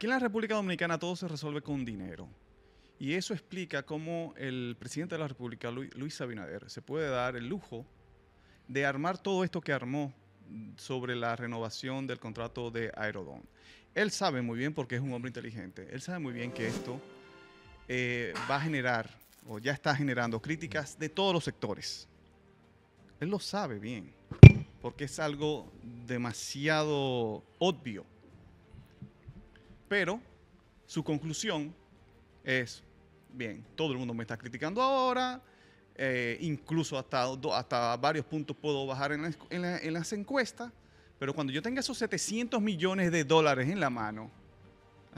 Aquí en la República Dominicana todo se resuelve con dinero. Y eso explica cómo el presidente de la República, Luis Abinader, se puede dar el lujo de armar todo esto que armó sobre la renovación del contrato de Aerodón. Él sabe muy bien, porque es un hombre inteligente, él sabe muy bien que esto eh, va a generar, o ya está generando, críticas de todos los sectores. Él lo sabe bien, porque es algo demasiado obvio. Pero su conclusión es, bien, todo el mundo me está criticando ahora, eh, incluso hasta, varios puntos puedo bajar en, las encuestas, pero cuando yo tenga esos 700 millones de dólares en la mano,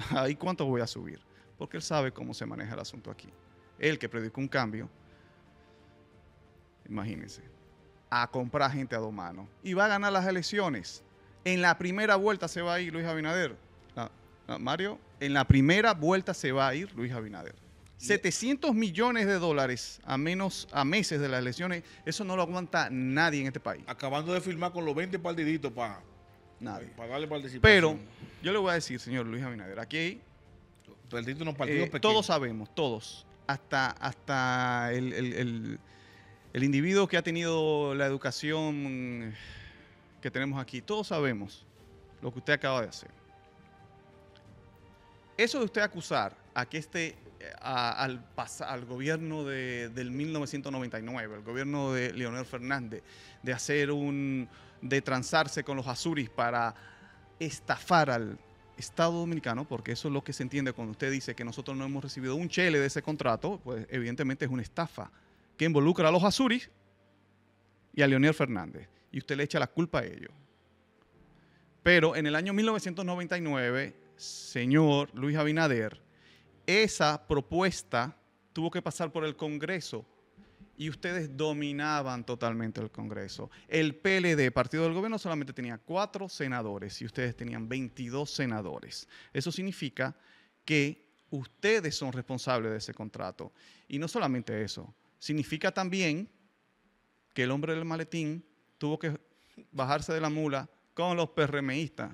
¿ahí cuánto voy a subir? Porque él sabe cómo se maneja el asunto aquí. Él que predicó un cambio, imagínense, a comprar gente a dos manos y va a ganar las elecciones. En la primera vuelta se va a ir Luis Abinader. Ah, Mario, en la primera vuelta se va a ir Luis Abinader. 700 millones de dólares a menos a meses de las elecciones, eso no lo aguanta nadie en este país. Acabando de firmar con los 20 partiditos para darle participación. Pero yo le voy a decir, señor Luis Abinader, aquí hay eh, todos sabemos, todos, hasta, hasta el, el individuo que ha tenido la educación que tenemos aquí, todos sabemos lo que usted acaba de hacer. Eso de usted acusar a que este, eh, al, al, gobierno de, del 1999, el gobierno de Leonel Fernández, de hacer un, de transarse con los azuris para estafar al Estado Dominicano, porque eso es lo que se entiende cuando usted dice que nosotros no hemos recibido un chele de ese contrato, pues evidentemente es una estafa que involucra a los azuris y a Leonel Fernández. Y usted le echa la culpa a ellos. Pero en el año 1999 señor Luis Abinader, esa propuesta tuvo que pasar por el Congreso y ustedes dominaban totalmente el Congreso. El PLD, partido del gobierno, solamente tenía cuatro senadores y ustedes tenían 22 senadores. Eso significa que ustedes son responsables de ese contrato. Y no solamente eso, significa también que el hombre del maletín tuvo que bajarse de la mula con los PRMistas,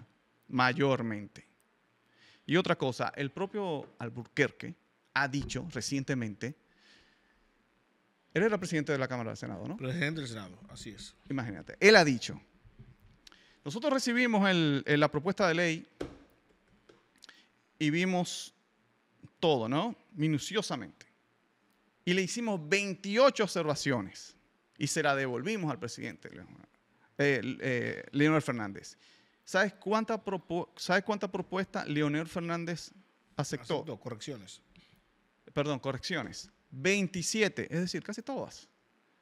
mayormente. Y otra cosa, el propio Alburquerque ha dicho recientemente, él era presidente de la Cámara del Senado, ¿no? Presidente del Senado, así es. Imagínate, él ha dicho, nosotros recibimos la propuesta de ley y vimos todo, ¿no? Minuciosamente. Y le hicimos 28 observaciones y se la devolvimos al presidente Leonel eh, eh, Fernández. ¿Sabes cuánta, cuánta propuesta Leonel Fernández aceptó? correcciones. Perdón, correcciones. 27, es decir, casi todas.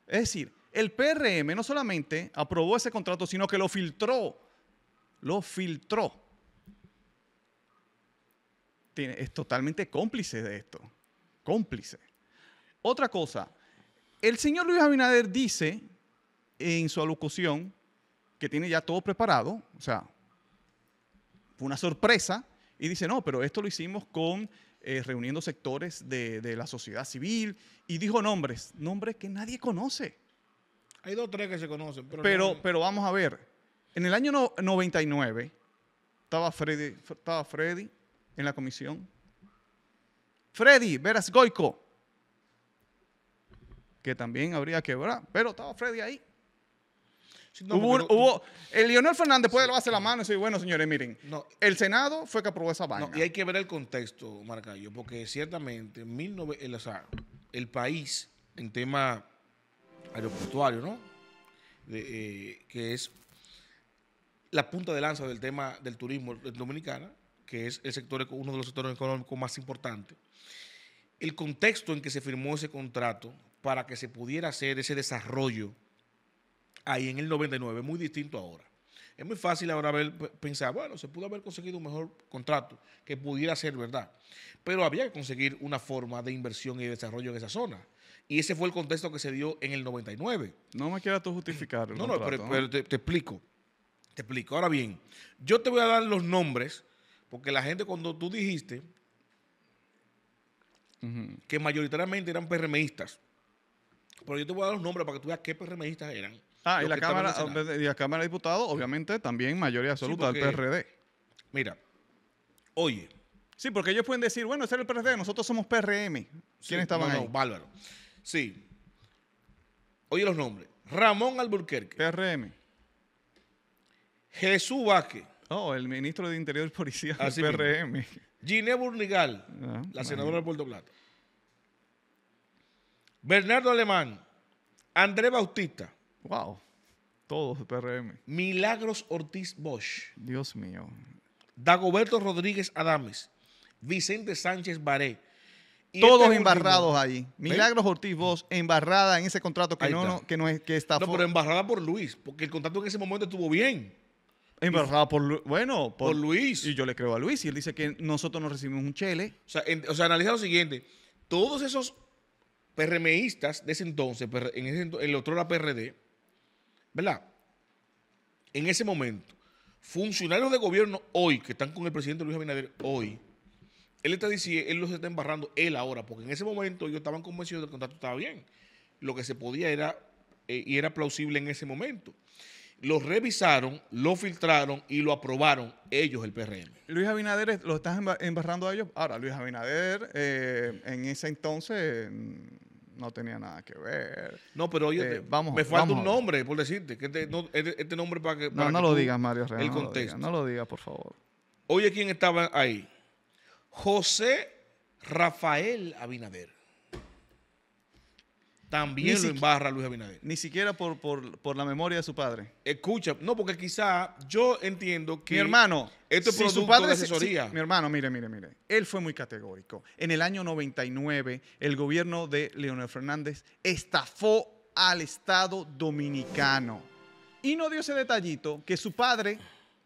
Es decir, el PRM no solamente aprobó ese contrato, sino que lo filtró. Lo filtró. Tiene, es totalmente cómplice de esto. Cómplice. Otra cosa, el señor Luis Abinader dice en su alocución que tiene ya todo preparado, o sea, fue una sorpresa y dice, no, pero esto lo hicimos con eh, reuniendo sectores de, la sociedad civil y dijo nombres, nombres que nadie conoce. Hay dos o tres que se conocen. Pero, pero, vamos a ver, en el año 99 estaba Freddy, estaba Freddy en la comisión. Freddy Veras Goico, que también habría que ver, pero estaba Freddy ahí hubo, el Leonel Fernández puede hace la mano y decir, bueno, señores, miren, el Senado fue que aprobó esa vaina. y hay que ver el contexto, Maracayo porque ciertamente en el, el país en tema aeroportuario, ¿no? Eh, que es la punta de lanza del tema del turismo dominicano que es el sector, uno de los sectores económicos más importantes. El contexto en que se firmó ese contrato para que se pudiera hacer ese desarrollo ahí en el 99, muy distinto ahora. Es muy fácil ahora ver, pensar, bueno, se pudo haber conseguido un mejor contrato que pudiera ser verdad, pero había que conseguir una forma de inversión y desarrollo en esa zona. Y ese fue el contexto que se dio en el 99. No me quieras tú justificar. no, no, pero, te, explico. Te explico. Ahora bien, yo te voy a dar los nombres, porque la gente cuando tú dijiste que mayoritariamente eran PRMistas, pero yo te voy a dar los nombres para que tú veas qué PRMistas eran Ah, y la, cámara, Cámara de Diputados, obviamente, también mayoría absoluta del PRD. Mira, oye. Sí, porque ellos pueden decir, bueno, ese era el PRD, nosotros somos PRM. ¿Quién estaban ahí? No, bárbaro. Sí. Oye los nombres. Ramón Alburquerque. PRM. Jesús Vázquez. Oh, el ministro de Interior y Policía del PRM. Giné Burnigal, ah, la senadora de Puerto Plata. Bernardo Alemán, Andrés Bautista, Wow. Todos de PRM. Milagros Ortiz Bosch. Dios mío. Dagoberto Rodríguez Adames. Vicente Sánchez Baré. Todos este embarrados ahí. Milagros Ortiz Bosch embarrada en ese contrato que no, está. que no es que está. No, pero embarrada por Luis, porque el contrato en ese momento estuvo bien. Embarrada por bueno, por, Luis. Y yo le creo a Luis y él dice que nosotros no recibimos un chele. O sea, analiza lo siguiente. Todos esos PRMistas de ese entonces, en, ese, en el otro era PRD, ¿verdad? En ese momento, funcionarios de gobierno hoy, que están con el presidente Luis Abinader hoy, él está diciendo, él los está embarrando él ahora, porque en ese momento ellos estaban convencidos de que el contrato estaba bien. Lo que se podía era, eh, y era plausible en ese momento. Lo revisaron, lo filtraron y lo aprobaron ellos, el PRM. Luis Abinader, lo estás embarrando a ellos. Ahora, Luis Abinader, eh, en ese entonces no tenía nada que ver. No, pero oye, eh, vamos, me falta un nombre por decirte, que este, este, este nombre para que... no, no lo digas, Mario El contexto. no lo digas, por favor. Oye, ¿quién estaba ahí? José Rafael Abinader también ni lo Luis Abinader. Ni siquiera por, la memoria de su padre. Escucha, no, porque quizá yo entiendo que. Mi hermano, esto es si su padre asesoría. mi hermano, mire, mire, mire. Él fue muy categórico. En el año 99, el gobierno de Leonel Fernández estafó al Estado dominicano. Y no dio ese detallito que su padre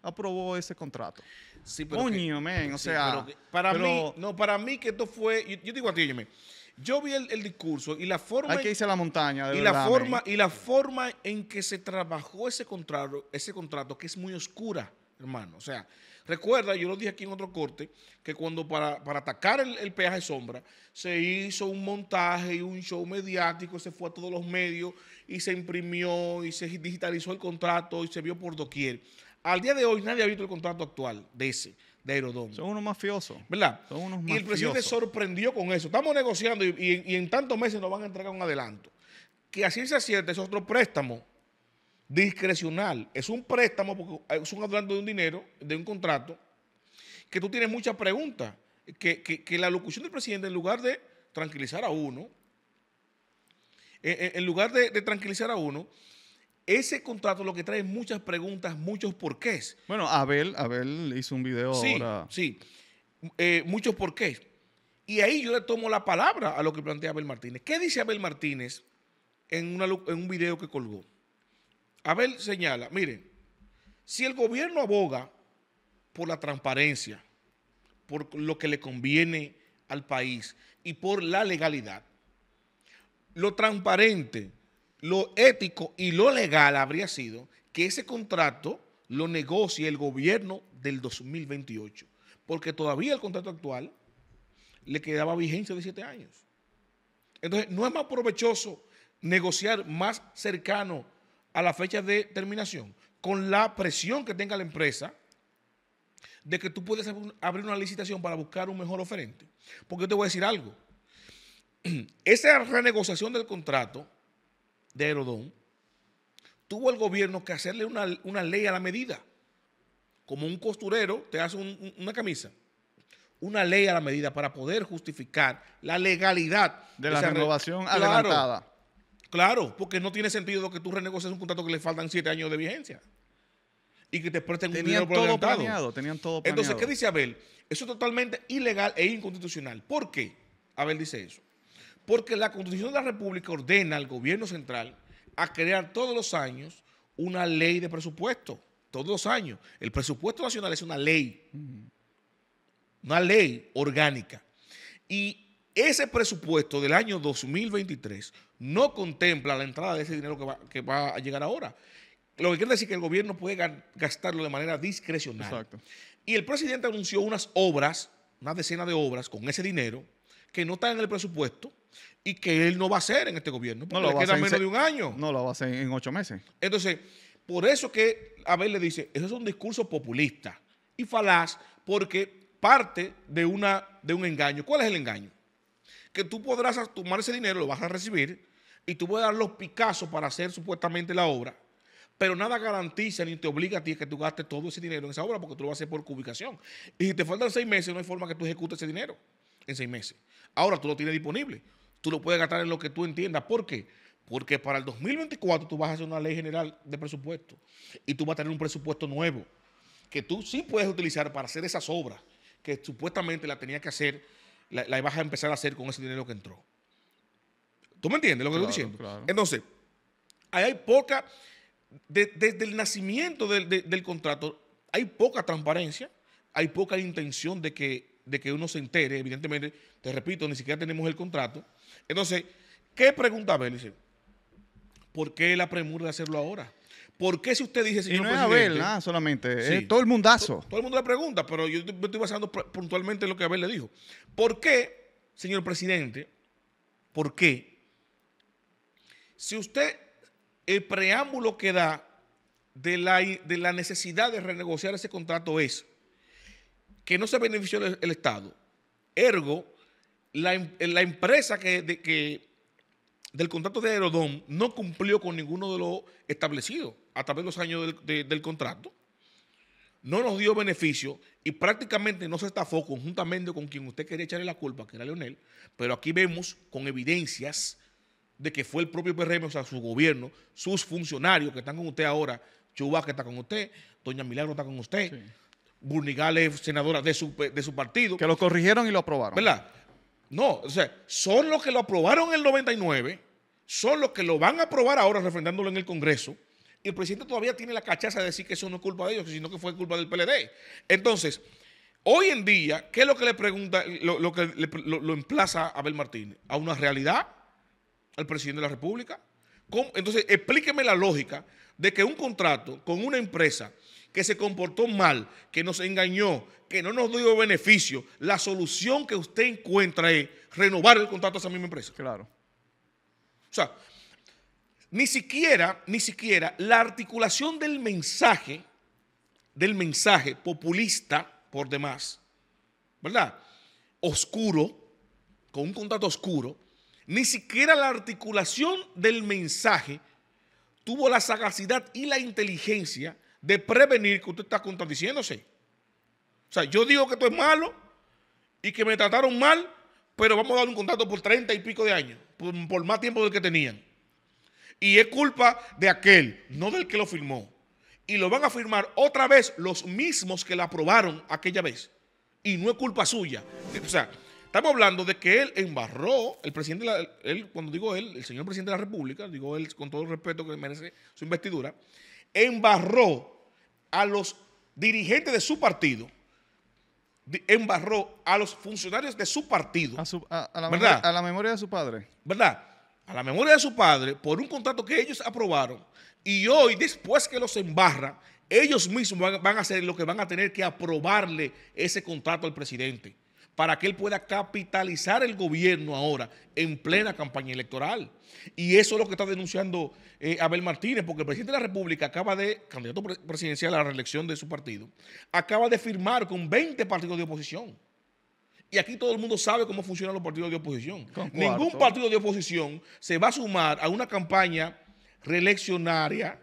aprobó ese contrato. Sí, pero. Coño, o sea. para mí, no, para mí que esto fue. Yo, digo a ti, óyeme. Yo vi el, discurso y la forma. Hay que la montaña. De y la forma y la forma en que se trabajó ese contrato, ese contrato que es muy oscura, hermano. O sea, recuerda, yo lo dije aquí en otro corte, que cuando para, atacar el, el peaje sombra se hizo un montaje y un show mediático, se fue a todos los medios y se imprimió y se digitalizó el contrato y se vio por doquier. Al día de hoy nadie ha visto el contrato actual de ese de Son unos mafiosos. ¿Verdad? Son unos mafiosos. Y el presidente sorprendió con eso. Estamos negociando y, en tantos meses nos van a entregar un adelanto. Que así se acierta es otro préstamo discrecional. Es un préstamo, porque es un adelanto de un dinero, de un contrato, que tú tienes muchas preguntas. Que, la locución del presidente, en lugar de tranquilizar a uno, eh, eh, en, lugar de tranquilizar a uno, ese contrato lo que trae muchas preguntas, muchos porqués. Bueno, Abel, Abel hizo un video sí, ahora. Sí, eh, muchos porqués. Y ahí yo le tomo la palabra a lo que plantea Abel Martínez. ¿Qué dice Abel Martínez en un video que colgó? Abel señala, miren, si el gobierno aboga por la transparencia, por lo que le conviene al país y por la legalidad, lo transparente, lo ético y lo legal habría sido que ese contrato lo negocie el gobierno del 2028, porque todavía el contrato actual le quedaba vigencia de siete años. Entonces, ¿no es más provechoso negociar más cercano a la fecha de terminación con la presión que tenga la empresa de que tú puedes abrir una licitación para buscar un mejor oferente? Porque yo te voy a decir algo. Esa renegociación del contrato de Herodón, tuvo el gobierno que hacerle una, ley a la medida. Como un costurero te hace una camisa. Una ley a la medida para poder justificar la legalidad de la renovación adelantada. Claro, porque no tiene sentido que tú renegocies un contrato que le faltan siete años de vigencia y que te presten un dinero todo planeado, Tenían todo planeado. Entonces, ¿qué dice Abel? Eso es totalmente ilegal e inconstitucional. ¿Por qué? Abel dice eso porque la Constitución de la República ordena al gobierno central a crear todos los años una ley de presupuesto, todos los años. El presupuesto nacional es una ley, una ley orgánica. Y ese presupuesto del año 2023 no contempla la entrada de ese dinero que va, a llegar ahora. Lo que quiere decir que el gobierno puede gastarlo de manera discrecional. Exacto. Y el presidente anunció unas obras, una decena de obras con ese dinero que no están en el presupuesto, y que él no va a hacer en este gobierno. Porque no lo queda menos de un año. No lo va a hacer en ocho meses. Entonces, por eso que Abel le dice, eso es un discurso populista y falaz porque parte de, una, de un engaño. ¿Cuál es el engaño? Que tú podrás tomar ese dinero, lo vas a recibir, y tú puedes dar los picazos para hacer supuestamente la obra, pero nada garantiza ni te obliga a ti que tú gastes todo ese dinero en esa obra porque tú lo vas a hacer por cubicación. Y si te faltan seis meses, no hay forma que tú ejecutes ese dinero en seis meses. Ahora tú lo tienes disponible tú lo puedes gastar en lo que tú entiendas. ¿Por qué? Porque para el 2024 tú vas a hacer una ley general de presupuesto y tú vas a tener un presupuesto nuevo que tú sí puedes utilizar para hacer esas obras que supuestamente la tenías que hacer, la, vas a empezar a hacer con ese dinero que entró. ¿Tú me entiendes lo que estoy diciendo? Entonces, ahí hay poca, desde el nacimiento del, del contrato, hay poca transparencia, hay poca intención de que de que uno se entere, evidentemente, te repito, ni siquiera tenemos el contrato. Entonces, ¿qué pregunta Abel? Dice, ¿por qué la premura de hacerlo ahora? ¿Por qué si usted dice, señor no es Abel, nada, solamente, todo el mundazo. todo, el mundo le pregunta, pero yo, estoy basando puntualmente en lo que Abel le dijo. ¿Por qué, señor presidente, por qué, si usted, el preámbulo que da de de la necesidad de renegociar ese contrato es que no se benefició el, Estado. Ergo, la, em, empresa que, del contrato de Aerodón no cumplió con ninguno de los establecidos a través de los años del, contrato. No nos dio beneficio y prácticamente no se estafó conjuntamente con quien usted quería echarle la culpa, que era Leonel, pero aquí vemos con evidencias de que fue el propio PRM, o sea, su gobierno, sus funcionarios que están con usted ahora, Chubá que está con usted, Doña Milagro está con usted, Burnigal senadora de su, de su partido. Que lo corrigieron y lo aprobaron. ¿Verdad? No, o sea, son los que lo aprobaron en el 99, son los que lo van a aprobar ahora refrendándolo en el Congreso, y el presidente todavía tiene la cachaza de decir que eso no es culpa de ellos, sino que fue culpa del PLD. Entonces, hoy en día, ¿qué es lo que le pregunta, lo, que lo, emplaza a Abel Martínez? ¿A una realidad? ¿Al presidente de la República? Entonces, explíqueme la lógica de que un contrato con una empresa que se comportó mal, que nos engañó, que no nos dio beneficio, la solución que usted encuentra es renovar el contrato a esa misma empresa. Claro. O sea, ni siquiera, ni siquiera la articulación del mensaje, del mensaje populista por demás, ¿verdad? Oscuro, con un contrato oscuro, ni siquiera la articulación del mensaje tuvo la sagacidad y la inteligencia de prevenir que usted está contradiciéndose. O sea, yo digo que esto es malo y que me trataron mal, pero vamos a dar un contrato por treinta y pico de años, por, más tiempo del que tenían. Y es culpa de aquel, no del que lo firmó. Y lo van a firmar otra vez los mismos que la aprobaron aquella vez. Y no es culpa suya. O sea, estamos hablando de que él embarró, el presidente, cuando digo él, el señor presidente de la República, digo él con todo el respeto que merece su investidura, embarró a los dirigentes de su partido, embarró a los funcionarios de su partido. A, la, ¿verdad? a la, memoria, de su padre. ¿Verdad? A la memoria de su padre por un contrato que ellos aprobaron y hoy, después que los embarran, ellos mismos van, a ser los que van a tener que aprobarle ese contrato al presidente para que él pueda capitalizar el gobierno ahora en plena campaña electoral. Y eso es lo que está denunciando eh, Abel Martínez, porque el presidente de la República acaba de, candidato presidencial a la reelección de su partido, acaba de firmar con 20 partidos de oposición. Y aquí todo el mundo sabe cómo funcionan los partidos de oposición. Ningún partido de oposición se va a sumar a una campaña reeleccionaria,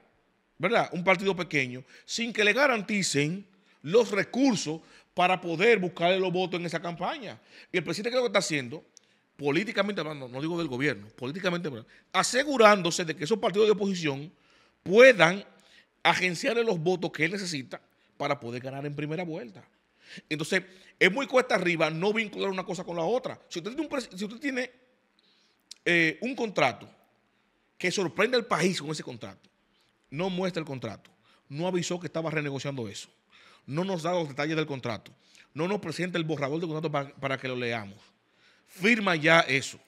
¿verdad? Un partido pequeño, sin que le garanticen los recursos para poder buscarle los votos en esa campaña. Y el presidente, ¿qué lo que está haciendo? Políticamente hablando, no digo del gobierno, políticamente hablando, asegurándose de que esos partidos de oposición puedan agenciarle los votos que él necesita para poder ganar en primera vuelta. Entonces, es muy cuesta arriba no vincular una cosa con la otra. Si usted tiene un, eh, un contrato que sorprende al país con ese contrato, no muestra el contrato, no avisó que estaba renegociando eso no nos da los detalles del contrato, no nos presenta el borrador del contrato para, que lo leamos. Firma ya eso.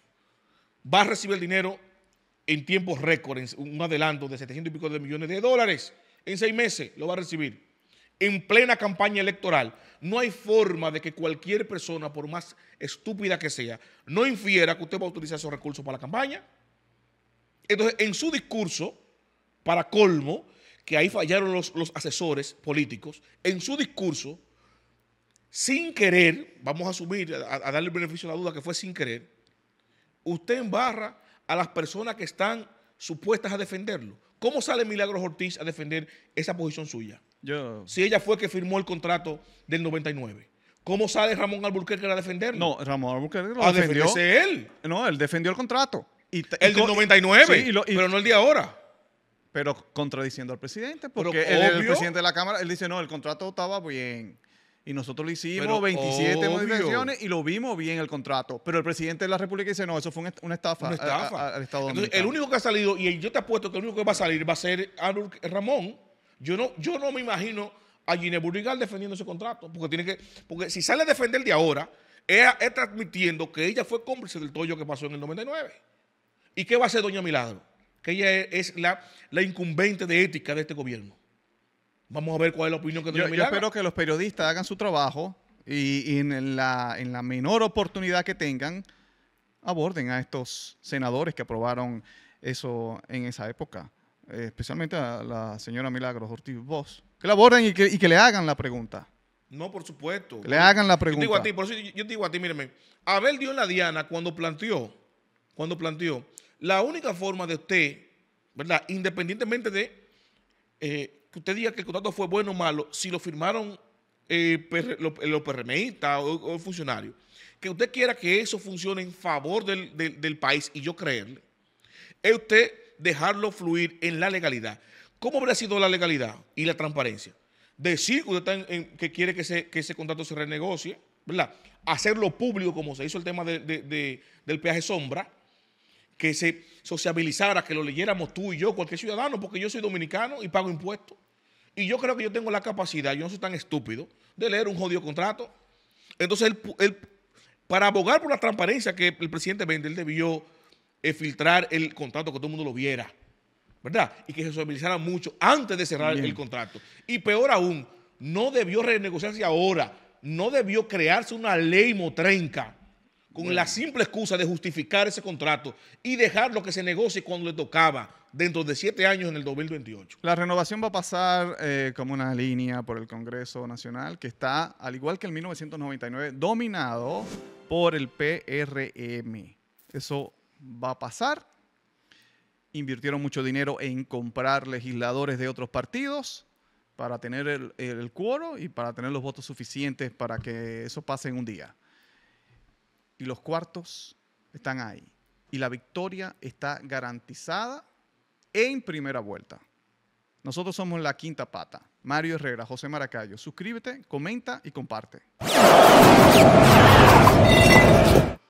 Va a recibir el dinero en tiempos récord, un adelanto de 700 y pico de millones de dólares. En seis meses lo va a recibir. En plena campaña electoral, no hay forma de que cualquier persona, por más estúpida que sea, no infiera que usted va a utilizar esos recursos para la campaña. Entonces, en su discurso, para colmo, que ahí fallaron los, asesores políticos, en su discurso, sin querer, vamos a asumir, a, darle el beneficio a la duda que fue sin querer, usted embarra a las personas que están supuestas a defenderlo. ¿Cómo sale Milagros Ortiz a defender esa posición suya? Yo. Si ella fue que firmó el contrato del 99. ¿Cómo sale Ramón Alburquerque a defenderlo? No, Ramón Alburquerque lo a defendió. él. No, él defendió el contrato. Y, el del 99, pero no el de ahora. Pero contradiciendo al presidente, porque el, presidente de la Cámara, él dice, no, el contrato estaba bien. Y nosotros lo hicimos 27 modificaciones y lo vimos bien el contrato. Pero el presidente de la República dice, no, eso fue una estafa, al Estado El único que ha salido, y yo te apuesto que el único que va a salir va a ser Ramón. Yo no, yo no me imagino a Gine Burrigal defendiendo ese contrato. Porque tiene que, porque si sale a defender de ahora, ella está admitiendo que ella fue cómplice del tollo que pasó en el 99. ¿Y qué va a hacer Doña Milagro? que ella es la, incumbente de ética de este gobierno. Vamos a ver cuál es la opinión que yo, yo espero que los periodistas hagan su trabajo y, en, la, en la menor oportunidad que tengan, aborden a estos senadores que aprobaron eso en esa época, eh, especialmente a la señora Milagros Ortiz Vos, que la aborden y que, le hagan la pregunta. No, por supuesto. Que le hagan la pregunta. Yo te digo a ti, por yo, digo a ti, mírame, Abel dio la diana cuando planteó, cuando planteó la única forma de usted, ¿verdad? Independientemente de eh, que usted diga que el contrato fue bueno o malo, si lo firmaron eh, los PRMistas o, funcionarios, que usted quiera que eso funcione en favor del, país y yo creerle, es usted dejarlo fluir en la legalidad. ¿Cómo habría sido la legalidad y la transparencia? Decir que usted que quiere que ese, contrato se renegocie, ¿verdad? Hacerlo público, como se hizo el tema del peaje sombra, que se sociabilizara, que lo leyéramos tú y yo, cualquier ciudadano, porque yo soy dominicano y pago impuestos. Y yo creo que yo tengo la capacidad, yo no soy tan estúpido, de leer un jodido contrato. Entonces, para abogar por la transparencia que el presidente vende, él debió eh, filtrar el contrato, que todo el mundo lo viera, ¿verdad? Y que se sociabilizara mucho antes de cerrar el contrato. Y peor aún, no debió renegociarse ahora, no debió crearse una ley motrenca con la simple excusa de justificar ese contrato y dejar lo que se negocie cuando le tocaba dentro de siete años en el 2028. La renovación va a pasar eh, como una línea por el Congreso Nacional que está, al igual que en 1999, dominado por el PRM. Eso va a pasar. Invirtieron mucho dinero en comprar legisladores de otros partidos para tener el, el, el cuoro y para tener los votos suficientes para que eso pase en un día y los cuartos están ahí. Y la victoria está garantizada en primera vuelta. Nosotros somos la quinta pata. Mario Herrera, José Maracayo. Suscríbete, comenta y comparte.